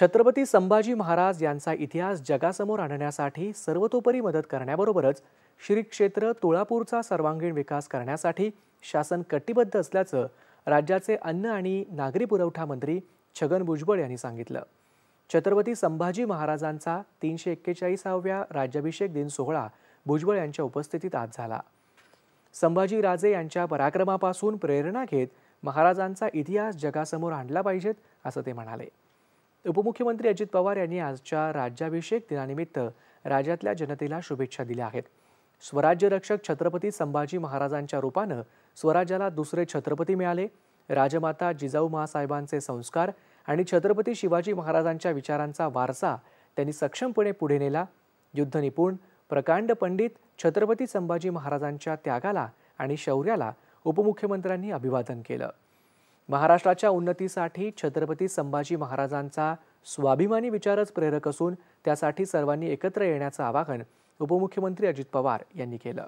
छत्रपती संभाजी महाराज यांचा इतिहास जगासमोर आणण्यासाठी सर्वतोपरी मदत करण्याबरोबरच श्री क्षेत्र तुळापूरचा सर्वांगीण विकास करण्यासाठी शासन कटिबद्ध असल्याचं राज्याचे अन्न आणि नागरी पुरवठा मंत्री छगन भुजबळ यांनी सांगितलं छत्रपती संभाजी महाराजांचा तीनशे एक्केचाळीसाव्या राज्याभिषेक दिन सोहळा भुजबळ यांच्या उपस्थितीत आज झाला संभाजी राजे यांच्या पराक्रमापासून प्रेरणा घेत महाराजांचा इतिहास जगासमोर आणला पाहिजेत असं ते म्हणाले उपमुख्यमंत्री अजित पवार यांनी आजच्या राज्याभिषेक दिनानिमित्त राज्यातल्या जनतेला शुभेच्छा दिल्या आहेत स्वराज्य रक्षक छत्रपती संभाजी महाराजांच्या रूपानं स्वराज्याला दुसरे छत्रपती मिळाले राजमाता जिजाऊ महासाहेबांचे संस्कार आणि छत्रपती शिवाजी महाराजांच्या विचारांचा वारसा त्यांनी सक्षमपणे पुढे नेला युद्धनिपुण प्रकांड पंडित छत्रपती संभाजी महाराजांच्या त्यागाला आणि शौर्याला उपमुख्यमंत्र्यांनी अभिवादन केलं महाराष्ट्राच्या उन्नतीसाठी छत्रपती संभाजी महाराजांचा स्वाभिमानी विचारच प्रेरक असून त्यासाठी सर्वांनी एकत्र येण्याचं आवाहन उपमुख्यमंत्री अजित पवार यांनी केलं